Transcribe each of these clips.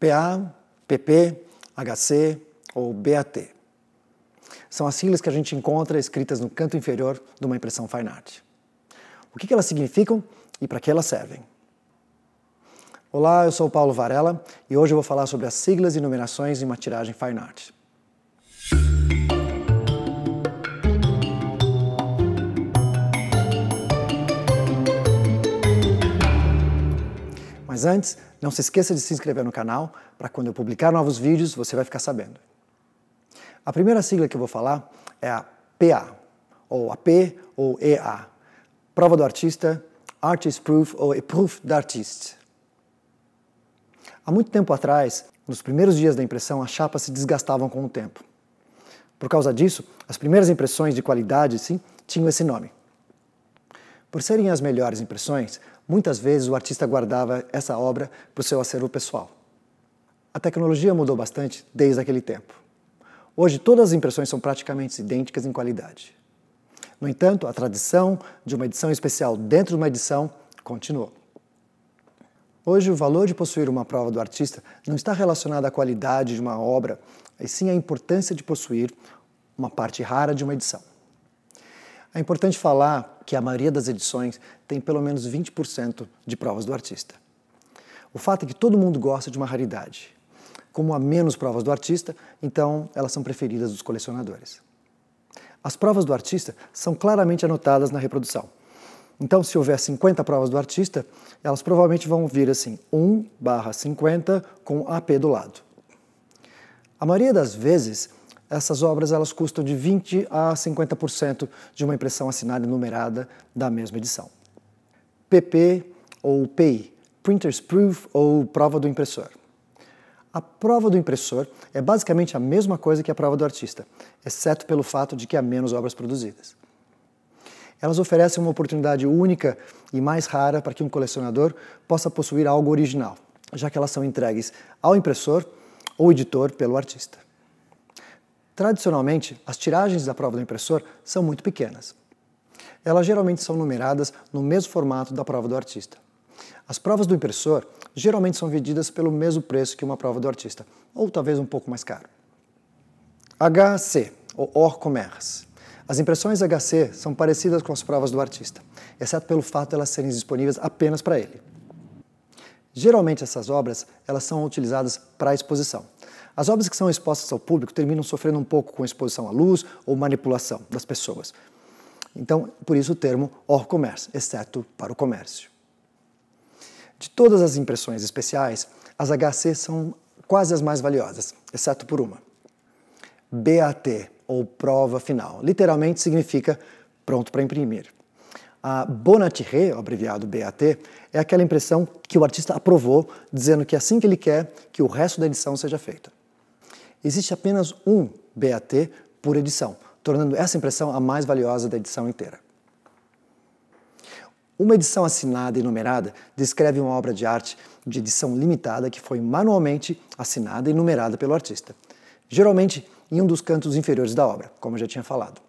PA, PP, HC ou BAT. São as siglas que a gente encontra escritas no canto inferior de uma impressão Fine Art. O que elas significam e para que elas servem? Olá, eu sou Paulo Varela e hoje eu vou falar sobre as siglas e numerações em uma tiragem Fine Art. Mas antes, não se esqueça de se inscrever no canal para quando eu publicar novos vídeos você vai ficar sabendo. A primeira sigla que eu vou falar é a PA, ou AP ou EA, Prova do Artista, Artist Proof ou Proof d'Artiste. Há muito tempo atrás, nos primeiros dias da impressão, as chapas se desgastavam com o tempo. Por causa disso, as primeiras impressões de qualidade, sim, tinham esse nome. Por serem as melhores impressões, Muitas vezes o artista guardava essa obra para o seu acervo pessoal. A tecnologia mudou bastante desde aquele tempo. Hoje todas as impressões são praticamente idênticas em qualidade. No entanto, a tradição de uma edição especial dentro de uma edição continuou. Hoje, o valor de possuir uma prova do artista não está relacionado à qualidade de uma obra, e sim à importância de possuir uma parte rara de uma edição. É importante falar que a maioria das edições tem pelo menos 20% de provas do artista. O fato é que todo mundo gosta de uma raridade. Como há menos provas do artista, então elas são preferidas dos colecionadores. As provas do artista são claramente anotadas na reprodução. Então, se houver 50 provas do artista, elas provavelmente vão vir assim, 1 barra 50 com AP do lado. A maioria das vezes, essas obras elas custam de 20 a 50% de uma impressão assinada e numerada da mesma edição. PP ou PI, Printer's Proof ou prova do impressor. A prova do impressor é basicamente a mesma coisa que a prova do artista, exceto pelo fato de que há menos obras produzidas. Elas oferecem uma oportunidade única e mais rara para que um colecionador possa possuir algo original, já que elas são entregues ao impressor ou editor pelo artista. Tradicionalmente, as tiragens da prova do impressor são muito pequenas. Elas geralmente são numeradas no mesmo formato da prova do artista. As provas do impressor geralmente são vendidas pelo mesmo preço que uma prova do artista, ou talvez um pouco mais caro. HC, ou Hors Commerce. As impressões HC são parecidas com as provas do artista, exceto pelo fato de elas serem disponíveis apenas para ele. Geralmente essas obras elas são utilizadas para exposição as obras que são expostas ao público terminam sofrendo um pouco com exposição à luz ou manipulação das pessoas. Então, por isso o termo hors commerce, exceto para o comércio. De todas as impressões especiais, as HC são quase as mais valiosas, exceto por uma. BAT, ou prova final, literalmente significa pronto para imprimir. A bonatiré, abreviado BAT, é aquela impressão que o artista aprovou, dizendo que é assim que ele quer que o resto da edição seja feita existe apenas um BAT por edição, tornando essa impressão a mais valiosa da edição inteira. Uma edição assinada e numerada descreve uma obra de arte de edição limitada que foi manualmente assinada e numerada pelo artista, geralmente em um dos cantos inferiores da obra, como eu já tinha falado.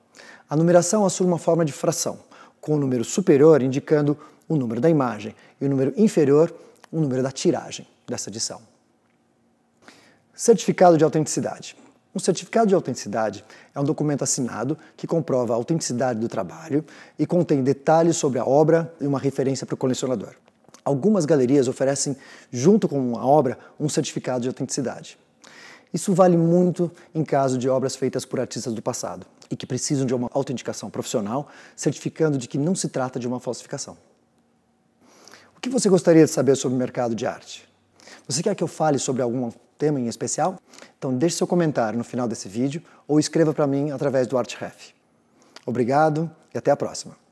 A numeração assume uma forma de fração, com o número superior indicando o número da imagem e o número inferior o número da tiragem dessa edição. Certificado de autenticidade. Um certificado de autenticidade é um documento assinado que comprova a autenticidade do trabalho e contém detalhes sobre a obra e uma referência para o colecionador. Algumas galerias oferecem, junto com a obra, um certificado de autenticidade. Isso vale muito em caso de obras feitas por artistas do passado e que precisam de uma autenticação profissional, certificando de que não se trata de uma falsificação. O que você gostaria de saber sobre o mercado de arte? Você quer que eu fale sobre alguma tema em especial? Então deixe seu comentário no final desse vídeo ou escreva para mim através do ArtRef. Obrigado e até a próxima!